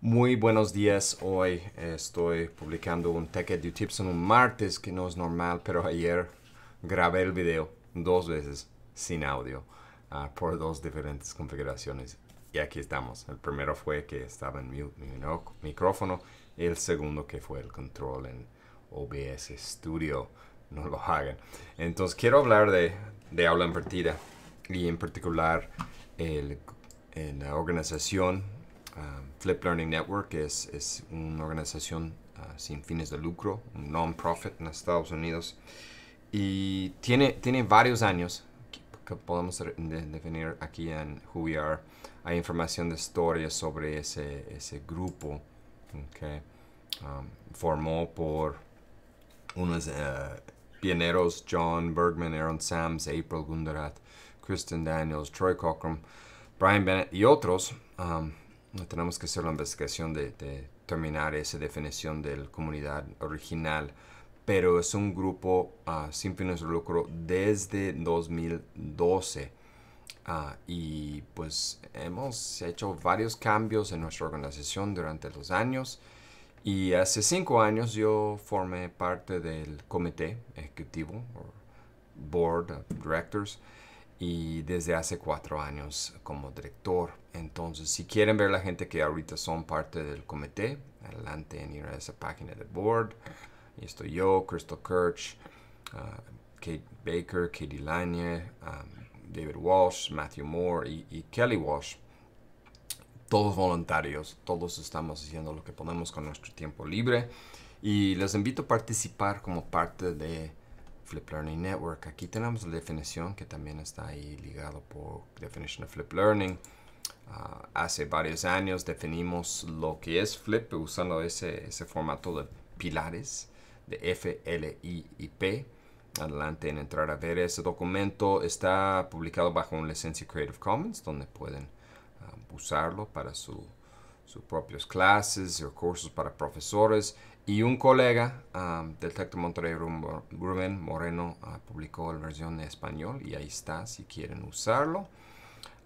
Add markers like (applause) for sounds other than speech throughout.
Muy buenos días, hoy estoy publicando un Tech Edu Tips en un martes que no es normal, pero ayer grabé el video dos veces sin audio ah, por dos diferentes configuraciones y aquí estamos. El primero fue que estaba en mute mi micrófono, y el segundo que fue el control en OBS Studio, no lo hagan. Entonces quiero hablar de, de aula invertida y en particular en la organización Ah, Flip Learning Network es, una organización ah, sin fines de lucro, un non-profit en Estados Unidos, y tiene, tiene varios años que, podemos definir aquí en Who We Are. Hay información de historia sobre ese, grupo que um, formó por unos eh, pioneros John Bergman, Aaron Sams, April Gundarat, Kristen Daniels, Troy Cochrane Brian Bennett y otros. Um, tenemos que hacer la investigación de, terminar esa definición de comunidad original, pero es un grupo ah, sin fines de lucro desde 2012. Ah, y pues hemos hecho varios cambios en nuestra organización durante los años. Y hace cinco años yo formé parte del comité ejecutivo, board of directors, y desde hace cuatro años como director. Entonces, si quieren ver la gente que ahorita son parte del comité, adelante en ir a esa página de board. Y estoy yo, Crystal Kirch, uh, Kate Baker, Katie Lagne, um, David Walsh, Matthew Moore y, Kelly Walsh. Todos voluntarios, todos estamos haciendo lo que podemos con nuestro tiempo libre. Y les invito a participar como parte de Flip Learning Network. Aquí tenemos la definición que también está ahí ligado por Definition of Flip Learning. Ah, hace varios años definimos lo que es Flip usando ese, formato de pilares de F, L, I P. Adelante en entrar a ver ese documento. Está publicado bajo una licencia Creative Commons donde pueden ah, usarlo para sus propias clases, cursos para profesores. Y un colega ah, del Tec de Monterrey, Rubén Moreno, publicó la versión en español y ahí está si quieren usarlo.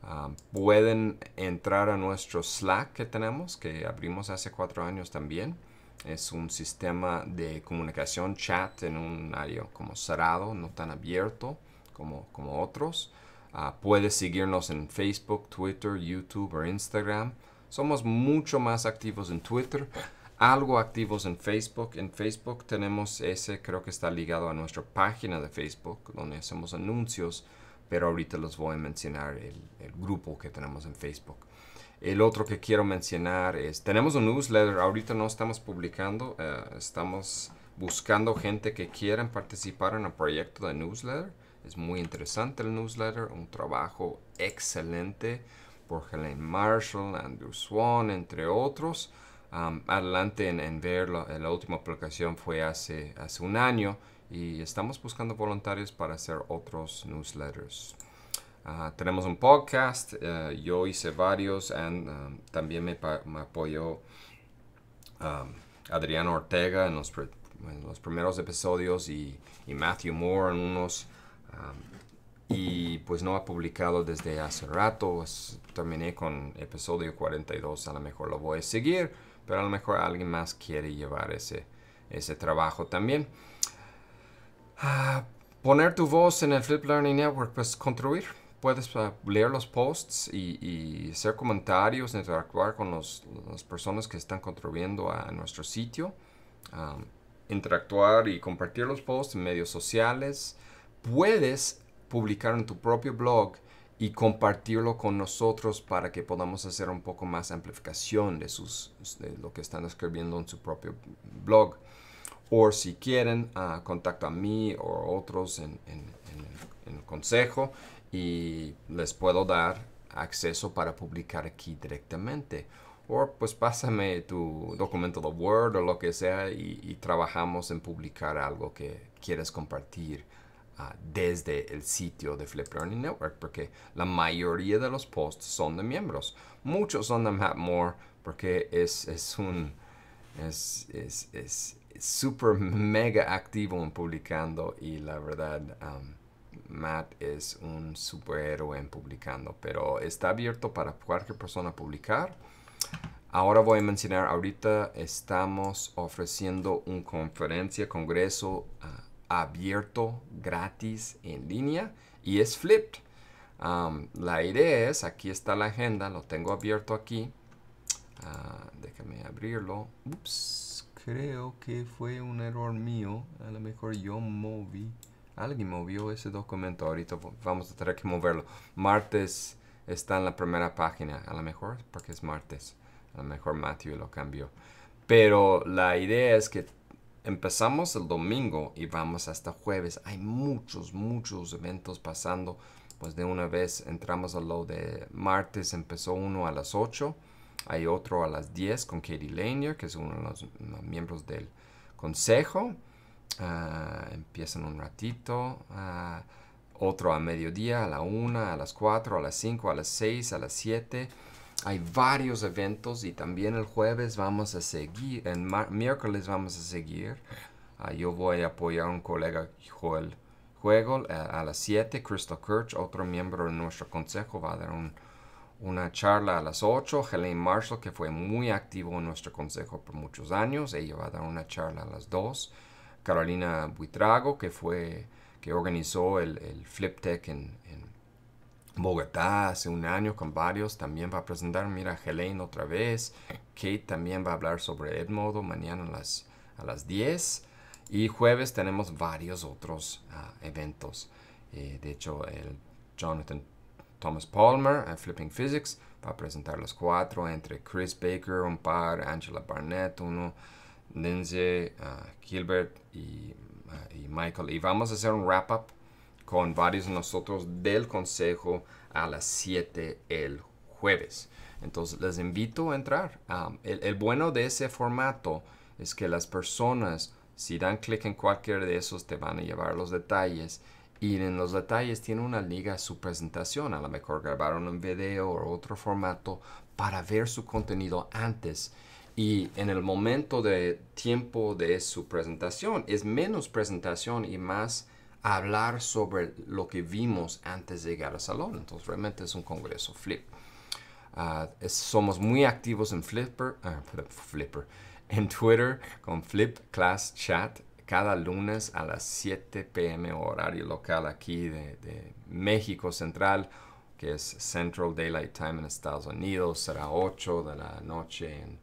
Ah, pueden entrar a nuestro Slack que tenemos, que abrimos hace cuatro años también. Es un sistema de comunicación chat en un área como cerrado, no tan abierto como, como otros. Uh, puedes seguirnos en Facebook, Twitter, YouTube o Instagram. Somos mucho más activos en Twitter, algo activos en Facebook. En Facebook tenemos ese, creo que está ligado a nuestra página de Facebook, donde hacemos anuncios pero ahorita los voy a mencionar el, grupo que tenemos en Facebook. El otro que quiero mencionar es, tenemos un newsletter, ahorita no estamos publicando, eh, estamos buscando gente que quieran participar en el proyecto de newsletter. Es muy interesante el newsletter, un trabajo excelente por Helene Marshall, Andrew Swan, entre otros. adelante en, verlo, la última publicación fue hace, hace un año y estamos buscando voluntarios para hacer otros newsletters. Ah, tenemos un podcast, eh, yo hice varios, um, también me, apoyó um, Adriano Ortega en los, primeros episodios y, Matthew Moore en unos. Um, y pues no ha publicado desde hace rato. Terminé con episodio 42, a lo mejor lo voy a seguir, pero a lo mejor alguien más quiere llevar ese, ese trabajo también. Ah, poner tu voz en el Flip Learning Network, pues contribuir. Puedes ah, leer los posts y, hacer comentarios, interactuar con los, las personas que están contribuyendo a, nuestro sitio, ah, interactuar y compartir los posts en medios sociales. Puedes publicar en tu propio blog y compartirlo con nosotros para que podamos hacer un poco más amplificación de, sus, de lo que están escribiendo en su propio blog o si quieren, ah, contacto a mí o otros en, en, en, el consejo y les puedo dar acceso para publicar aquí directamente. O pues pásame tu documento de Word o lo que sea y, trabajamos en publicar algo que quieres compartir ah, desde el sitio de Flip Learning Network porque la mayoría de los posts son de miembros. Muchos son de more porque es, es un... es, es super mega activo en publicando y la verdad um, Matt es un superhéroe en publicando, pero está abierto para cualquier persona publicar. Ahora voy a mencionar, ahorita estamos ofreciendo un conferencia, congreso uh, abierto, gratis, en línea y es flipped. Um, la idea es, aquí está la agenda, lo tengo abierto aquí. Ah, déjame abrirlo. Ups creo que fue un error mío. A lo mejor yo moví. Alguien movió ese documento. Ahorita vamos a tener que moverlo. Martes está en la primera página. A lo mejor porque es martes. A lo mejor Matthew lo cambió. Pero la idea es que empezamos el domingo y vamos hasta jueves. Hay muchos, muchos eventos pasando. Pues de una vez entramos al lo de martes. Empezó uno a las 8 hay otro a las 10 con Katie Lanier, que es uno de los, miembros del consejo. Ah, empiezan un ratito. Ah, otro a mediodía, a la 1, a las 4, a las 5, a las 6, a las 7. Hay varios eventos y también el jueves vamos a seguir, el miércoles vamos a seguir. Ah, yo voy a apoyar a un colega, Joel el juego eh, a las 7, Crystal Kirch, otro miembro de nuestro consejo, va a dar un, una charla a las 8. Helene Marshall, que fue muy activo en nuestro consejo por muchos años, ella va a dar una charla a las 2. Carolina Buitrago, que fue que organizó el, el FlipTech en, Bogotá hace un año con varios, también va a presentar, mira, Helene otra vez. Kate también va a hablar sobre Edmodo mañana a las, a las 10. Y jueves tenemos varios otros ah, eventos. Eh, de hecho, el Jonathan Thomas Palmer en eh, Flipping Physics, va a presentar los cuatro, entre Chris Baker, un par, Angela Barnett, uno, Lindsay, eh, Gilbert eh, y, Michael. Y vamos a hacer un wrap-up con varios de nosotros del consejo a las 7 el jueves. Entonces les invito a entrar. Um, el, bueno de ese formato es que las personas, si dan clic en cualquiera de esos, te van a llevar los detalles y en los detalles tiene una liga a su presentación. A lo mejor grabaron un video o otro formato para ver su contenido antes. Y en el momento de tiempo de su presentación es menos presentación y más hablar sobre lo que vimos antes de llegar al salón. Entonces realmente es un congreso flip. Ah, somos muy activos en Flipper, ah, Flipper, en Twitter con Flip Class Chat cada lunes a las 7 pm horario local aquí de, México Central, que es Central Daylight Time en Estados Unidos, será 8 de la noche en,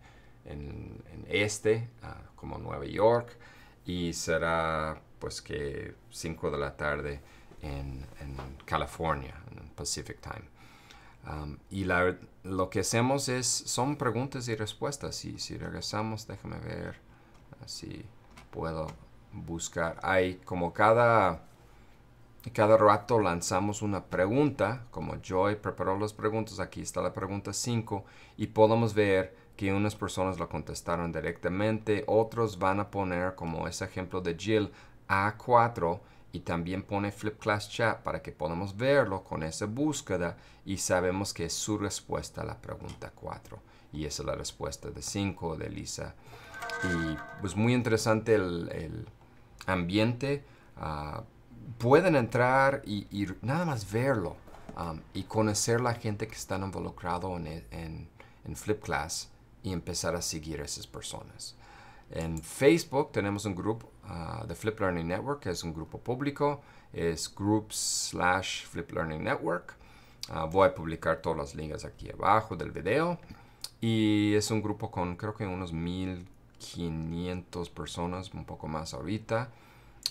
en, en este, ah, como Nueva York, y será pues que 5 de la tarde en, en California, en Pacific Time. Um, y lo que hacemos es, son preguntas y respuestas. Y si regresamos, déjame ver ah, si puedo buscar. Hay como cada, cada rato lanzamos una pregunta, como Joy preparó las preguntas, aquí está la pregunta 5 y podemos ver que unas personas la contestaron directamente, otros van a poner como ese ejemplo de Jill A4 y también pone Flip Class Chat para que podamos verlo con esa búsqueda y sabemos que es su respuesta a la pregunta 4 y esa es la respuesta de 5 de Lisa. Y pues muy interesante el ambiente, ah, pueden entrar y, nada más verlo um, y conocer la gente que están involucrado e, en, Flip Class y empezar a seguir a esas personas. En Facebook tenemos un grupo ah, de Flip Learning Network, que es un grupo público, es group slash Flip Learning Network. Ah, voy a publicar todas las ligas aquí abajo del video. Y es un grupo con creo que unos mil 500 personas, un poco más ahorita,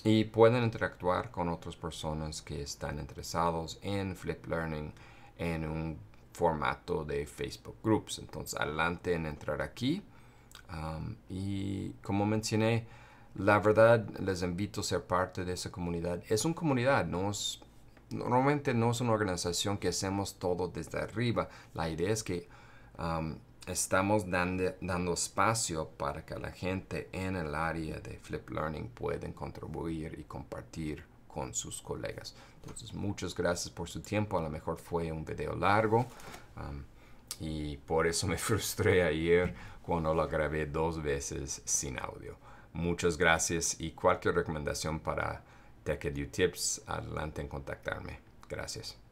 y pueden interactuar con otras personas que están interesados en Flip Learning en un formato de Facebook Groups. Entonces, adelante en entrar aquí. Um, y como mencioné, la verdad les invito a ser parte de esa comunidad. Es una comunidad, no normalmente no es una organización que hacemos todo desde arriba. La idea es que um, estamos dando, dando espacio para que la gente en el área de Flip Learning pueden contribuir y compartir con sus colegas. Entonces, muchas gracias por su tiempo. A lo mejor fue un video largo um, y por eso me (laughs) frustré ayer cuando lo grabé dos veces sin audio. Muchas gracias y cualquier recomendación para TechEdu Tips, adelante en contactarme. Gracias.